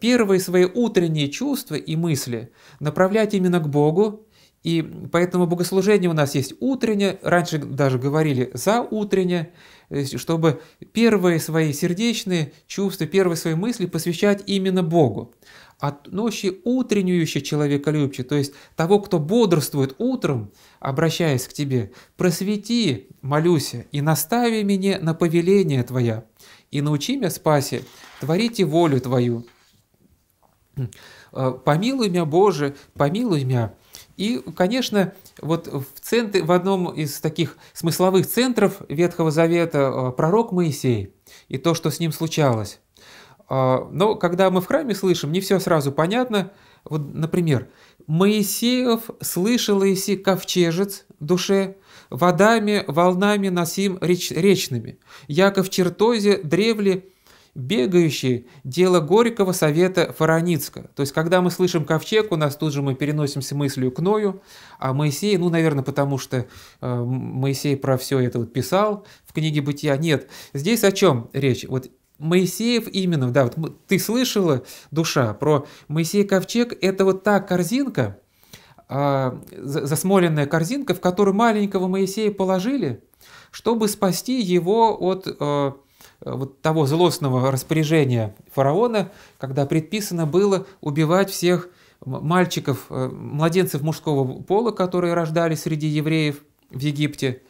первые свои утренние чувства и мысли направлять именно к Богу, и поэтому богослужение у нас есть утреннее, раньше даже говорили за утреннее, чтобы первые свои сердечные чувства, первые свои мысли посвящать именно Богу от ночи утреннюющий еще человеколюбче, то есть того, кто бодрствует утром, обращаясь к тебе, просвети, молюся, и настави меня на повеление Твоя, и научи меня, спаси, творите волю Твою. Э, помилуй меня, Боже, помилуй меня. И, конечно, вот в, центре, в одном из таких смысловых центров Ветхого Завета э, пророк Моисей и то, что с ним случалось. А, но когда мы в храме слышим, не все сразу понятно. Вот, например, Моисеев слышал Иси ковчежец душе, водами, волнами носим реч, речными, Яков чертозе древли бегающие, дело горького совета Фараницка. То есть, когда мы слышим ковчег, у нас тут же мы переносимся мыслью к Ною, а Моисей, ну, наверное, потому что э, Моисей про все это вот писал в книге «Бытия». Нет, здесь о чем речь? Вот Моисеев именно, да, вот ты слышала, душа, про Моисей ковчег, это вот та корзинка, а, засмоленная корзинка, в которую маленького Моисея положили, чтобы спасти его от а, вот того злостного распоряжения фараона, когда предписано было убивать всех мальчиков, э, младенцев мужского пола, которые рождались среди евреев в Египте.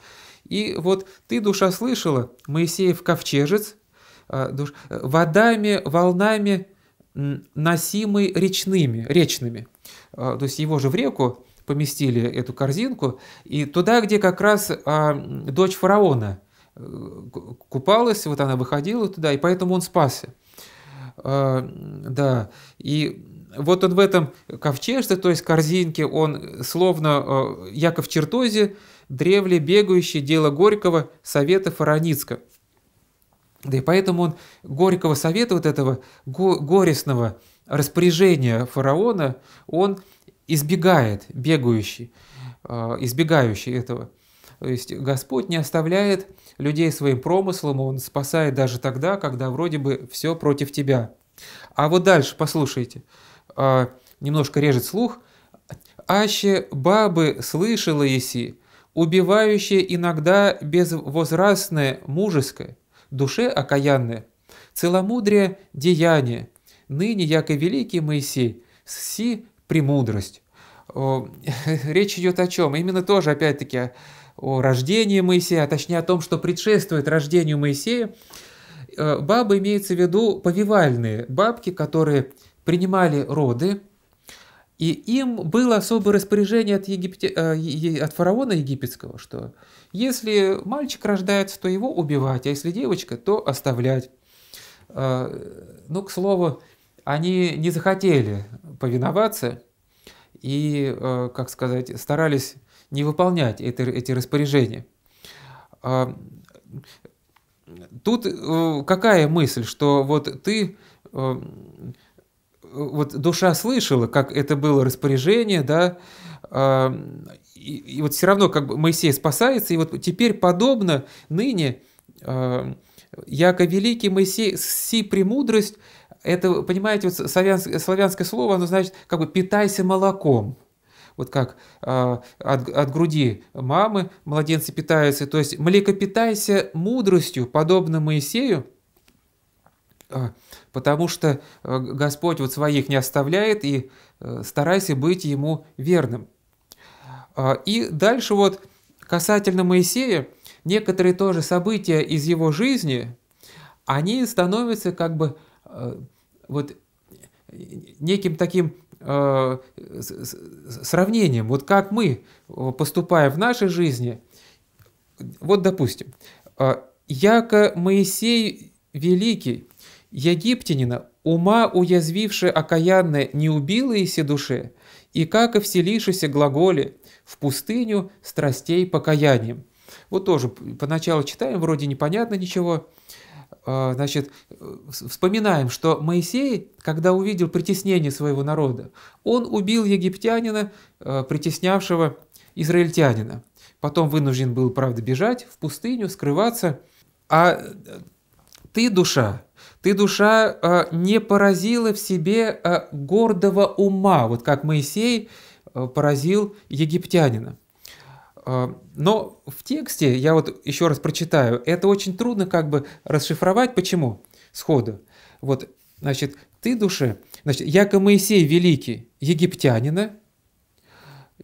И вот ты, душа, слышала, Моисеев ковчежец – а, душ, водами, волнами, носимый речными, речными. А, то есть его же в реку поместили эту корзинку, и туда, где как раз а, дочь фараона э, купалась, вот она выходила туда, и поэтому он спасся. Да, и вот он в этом ковчеже, то есть корзинке, он словно Яков чертозе, древле бегающий, дело Горького, совета Фараницка – да и поэтому он горького совета вот этого горестного распоряжения фараона, он избегает, бегающий, а, избегающий этого. То есть Господь не оставляет людей своим промыслом, Он спасает даже тогда, когда вроде бы все против тебя. А вот дальше, послушайте, а, немножко режет слух. «Аще бабы слышала еси, убивающие иногда безвозрастное мужеское, душе окаянны, целомудрие – деяние, ныне, и великий Моисей, си – премудрость». *laughs* Речь идет о чем? Именно тоже, опять-таки, о рождении Моисея, а точнее о том, что предшествует рождению Моисея. Э, бабы имеется в виду повивальные бабки, которые принимали роды, и им было особое распоряжение от, Египте, э, от фараона египетского, что если мальчик рождается, то его убивать, а если девочка, то оставлять. Э, ну, к слову, они не захотели повиноваться и, э, как сказать, старались не выполнять это, эти распоряжения. Тут какая мысль, что вот ты вот душа слышала, как это было распоряжение, да, а, и, и вот все равно как бы Моисей спасается, и вот теперь подобно ныне а, Яко Великий, Моисей, си премудрость, это, понимаете, вот славянское, славянское слово, оно значит как бы «питайся молоком», вот как э, от, от груди мамы младенцы питаются, то есть млекопитайся мудростью, подобно Моисею, э, потому что э, Господь вот своих не оставляет, и э, старайся быть ему верным. А, и дальше вот касательно Моисея, некоторые тоже события из его жизни, они становятся как бы э, вот неким таким сравнением, вот как мы поступаем в нашей жизни. Вот, допустим, «Яко Моисей великий, Египтянина, ума уязвивши окаянное не убилоеся душе, и как и вселишися глаголе, в пустыню страстей покаянием. Вот тоже поначалу читаем, вроде непонятно ничего. А, значит, вспоминаем, что Моисей, когда увидел притеснение своего народа, он убил египтянина, а, притеснявшего израильтянина. Потом вынужден был, правда, бежать в пустыню, скрываться. А ты, душа, ты, душа, э, не поразила в себе э, гордого ума, вот как Моисей э, поразил египтянина. Но в тексте, я вот еще раз прочитаю, это очень трудно как бы расшифровать, почему сходу. Вот, значит, ты, душе, значит, яко Моисей великий египтянина,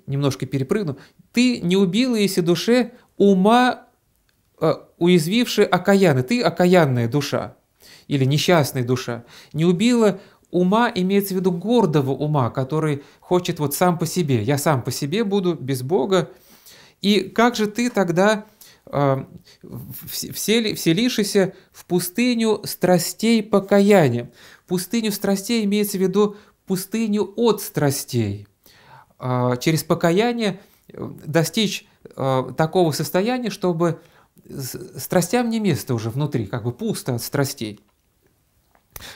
немножко перепрыгну, ты не убила, если душе ума уязвивший окаяны, ты окаянная душа или несчастной душа, не убила ума имеется в виду гордого ума, который хочет вот сам по себе, я сам по себе буду, без Бога. И как же ты тогда э, в пустыню страстей покаяния? Пустыню страстей имеется в виду пустыню от страстей. А, через покаяние э, достичь а, такого состояния, чтобы страстям не место уже внутри, как бы пусто от страстей.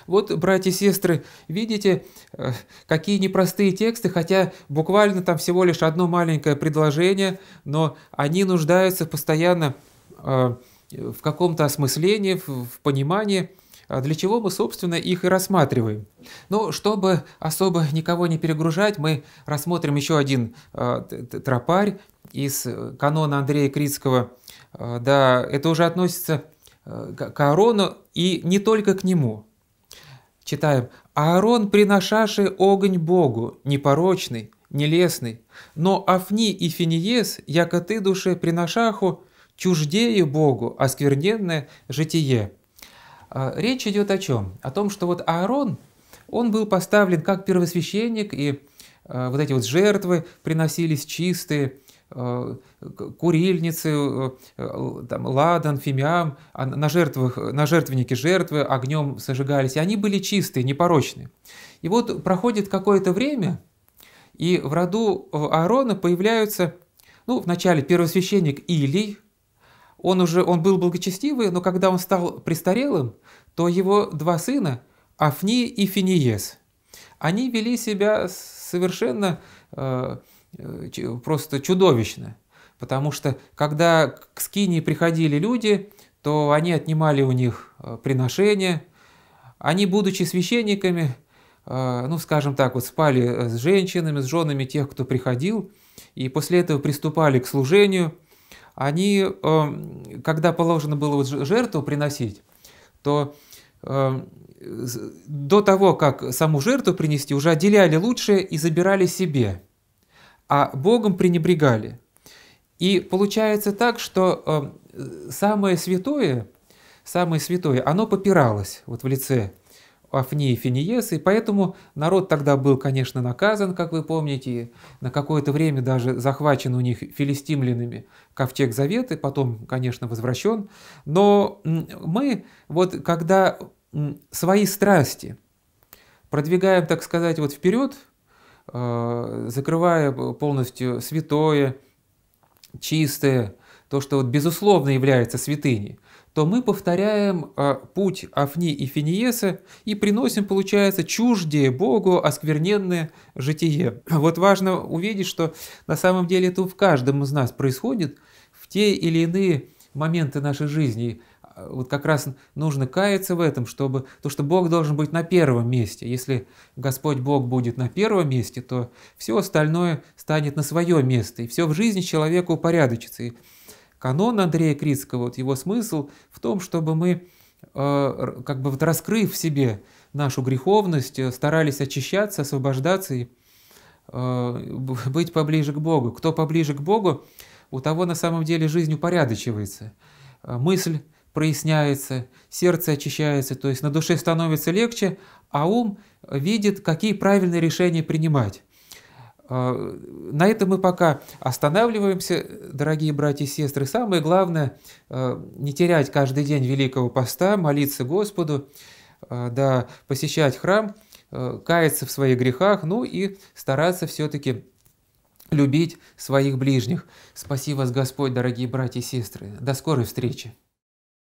Вот, братья и сестры, видите, э, какие непростые тексты, хотя буквально там всего лишь одно маленькое предложение, но они нуждаются постоянно э, в каком-то осмыслении, в понимании, а для чего мы, собственно, их и рассматриваем. Но чтобы особо никого не перегружать, мы рассмотрим еще один э, тропарь из канона Андрея Критского. Да, это уже относится к Арону и не только к нему – Читаем. «Аарон, приношаши огонь Богу, непорочный, нелесный, но Афни и Финиес, яко ты душе приношаху, чуждею Богу, оскверненное житие». А, речь идет о чем? О том, что вот Аарон, он был поставлен как первосвященник, и а, вот эти вот жертвы приносились чистые, Э, курильницы, э, э, там, ладан, фимиам, а на, жертвах, на жертвеннике жертвы огнем сожигались, и они были чистые, непорочные. И вот проходит какое-то время, и в роду Аарона появляются, ну, вначале первосвященник Илий, он уже, он был благочестивый, но когда он стал престарелым, то его два сына, Афни и Финиес, они вели себя совершенно э, Э, просто чудовищно. Потому что когда к скинии приходили люди, то они отнимали у них э, приношения. Они, будучи священниками, э, ну, скажем так, вот спали с женщинами, с женами тех, кто приходил, и после этого приступали к служению. Они, эм, когда положено было вот жертву приносить, то эм, до того, как саму жертву принести, уже отделяли лучшее и забирали себе а Богом пренебрегали. И получается так, что э, самое святое, самое святое, оно попиралось вот в лице Афнии и Финиеса, и поэтому народ тогда был, конечно, наказан, как вы помните, на какое-то время даже захвачен у них филистимлянами ковчег Заветы, потом, конечно, возвращен. Но мы, вот когда свои страсти продвигаем, так сказать, вот вперед – Э, закрывая полностью святое, чистое, то, что вот безусловно является святыней, то мы повторяем э, путь Афни и Финиеса и приносим, получается, чуждее Богу оскверненное житие. А вот важно увидеть, что на самом деле это в каждом из нас происходит в те или иные моменты нашей жизни – вот как раз нужно каяться в этом, чтобы то, что Бог должен быть на первом месте. Если Господь Бог будет на первом месте, то все остальное станет на свое место, и все в жизни человека упорядочится. И канон Андрея Крицкого, вот его смысл в том, чтобы мы, э, как бы вот раскрыв в себе нашу греховность, э, старались очищаться, освобождаться и э, быть поближе к Богу. Кто поближе к Богу, у того на самом деле жизнь упорядочивается. Мысль проясняется, сердце очищается, то есть на душе становится легче, а ум видит, какие правильные решения принимать. А, на этом мы пока останавливаемся, дорогие братья и сестры. Самое главное а, – не терять каждый день Великого Поста, молиться Господу, а, да, посещать храм, каяться в своих грехах, ну и стараться все-таки любить своих ближних. Спаси вас Господь, дорогие братья и сестры. До скорой встречи.